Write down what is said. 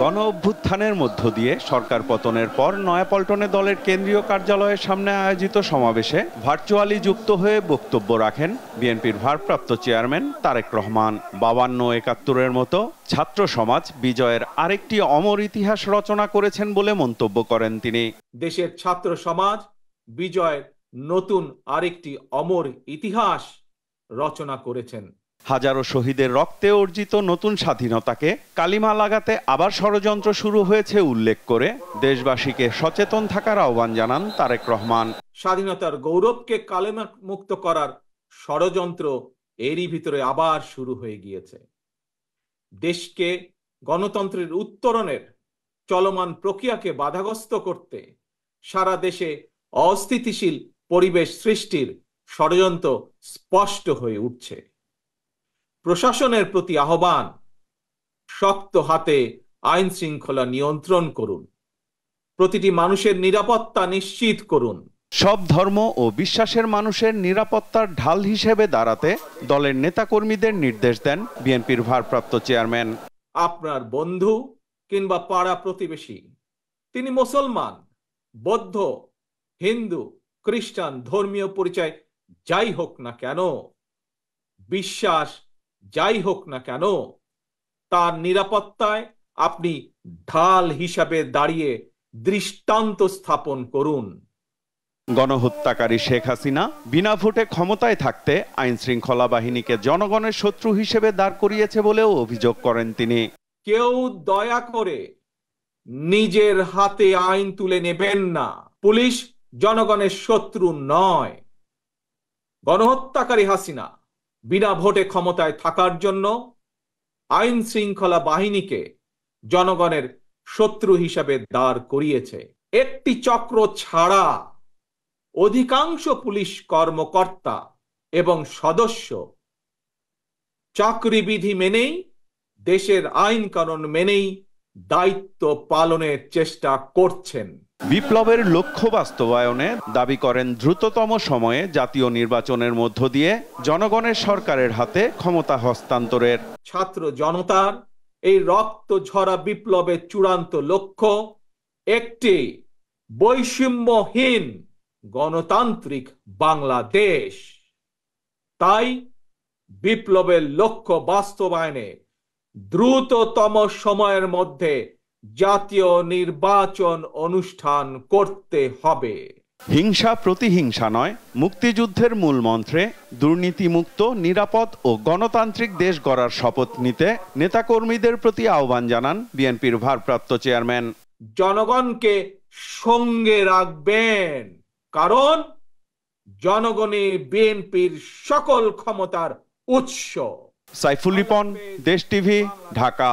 গণ অভ্যুত্থানের মধ্য দিয়ে সরকার পতনের পর নয়াপল্টনে দলের কেন্দ্রীয় কার্যালয়ের সামনে আয়োজিত সমাবেশে ভার্চুয়ালি যুক্ত হয়ে বক্তব্য রাখেন বিএনপির ভারপ্রাপ্ত চেয়ারম্যান তারেক রহমান বাবান্ন একাত্তরের মতো ছাত্র সমাজ বিজয়ের আরেকটি অমর ইতিহাস রচনা করেছেন বলে মন্তব্য করেন তিনি দেশের ছাত্র সমাজ বিজয়ের নতুন আরেকটি অমর ইতিহাস রচনা করেছেন হাজারো শহীদের রক্তে অর্জিত নতুন স্বাধীনতাকে কালিমা লাগাতে আবার ষড়যন্ত্র শুরু হয়েছে উল্লেখ করে দেশবাসীকে সচেতন থাকার আহ্বান জানান তারেক রহমান স্বাধীনতার গৌরবকে কালেমা মুক্ত করার ষড়যন্ত্র এরই ভিতরে আবার শুরু হয়ে গিয়েছে দেশকে গণতন্ত্রের উত্তরণের চলমান প্রক্রিয়াকে বাধাগ্রস্ত করতে সারা দেশে অস্থিতিশীল পরিবেশ সৃষ্টির ষড়যন্ত্র স্পষ্ট হয়ে উঠছে প্রশাসনের প্রতি আহ্বান শক্ত হাতে আইন শৃঙ্খলা নিয়ন্ত্রণ করুন প্রতিটি মানুষের নিরাপত্তা নিশ্চিত করুন সব ধর্ম ও বিশ্বাসের মানুষের নিরাপত্তার ঢাল হিসেবে দাঁড়াতে দলের নেতাকর্মীদের নির্দেশ দেন বিএনপির ভারপ্রাপ্ত চেয়ারম্যান আপনার বন্ধু কিংবা পাড়া প্রতিবেশী তিনি মুসলমান বৌদ্ধ হিন্দু খ্রিস্টান ধর্মীয় পরিচয় যাই হোক না কেন বিশ্বাস যাই হোক না কেন তার নিরাপত্তায় আপনি ঢাল হিসাবে দাঁড়িয়ে দৃষ্টান্ত স্থাপন করুন গণহত্যাকারী শেখ হাসিনা বিনা ভোটে ক্ষমতায় থাকতে আইন শৃঙ্খলা বাহিনীকে জনগণের শত্রু হিসেবে দাঁড় করিয়েছে বলেও অভিযোগ করেন তিনি কেউ দয়া করে নিজের হাতে আইন তুলে নেবেন না পুলিশ জনগণের শত্রু নয় গণহত্যাকারী হাসিনা বিনা ভোটে ক্ষমতায় থাকার জন্য আইন শৃঙ্খলা বাহিনীকে জনগণের শত্রু হিসাবে দাঁড় করিয়েছে একটি চক্র ছাড়া অধিকাংশ পুলিশ কর্মকর্তা এবং সদস্য চাকরিবিধি মেনেই দেশের আইন কানুন মেনেই দায়িত্ব পালনের চেষ্টা করছেন বিপ্লবের লক্ষ্য বাস্তবায়নে দাবি করেন দ্রুততম সময়ে জাতীয় নির্বাচনের মধ্য দিয়ে জনগণের সরকারের হাতে ক্ষমতা হস্তান্তরের ছাত্র জনতার এই রক্ত ঝরা বিপ্লবের চূড়ান্ত লক্ষ্য একটি বৈষম্যহীন গণতান্ত্রিক বাংলাদেশ তাই বিপ্লবের লক্ষ্য বাস্তবায়নে দ্রুততম সময়ের মধ্যে জাতীয় নির্বাচন অনুষ্ঠান করতে হবে হিংসা প্রতিহিংসা নয় মুক্তিযুদ্ধের মূল মন্ত্রে দুর্নীতিমুক্ত নিরাপদ ও গণতান্ত্রিক দেশ গড়ার শপথ নিতে নেতাকর্মীদের প্রতি আহ্বান জানান বিএনপির ভারপ্রাপ্ত চেয়ারম্যান জনগণকে সঙ্গে রাখবেন কারণ জনগণে বিএনপির সকল ক্ষমতার উৎস সাইফুল রিপন দেশ টিভি ঢাকা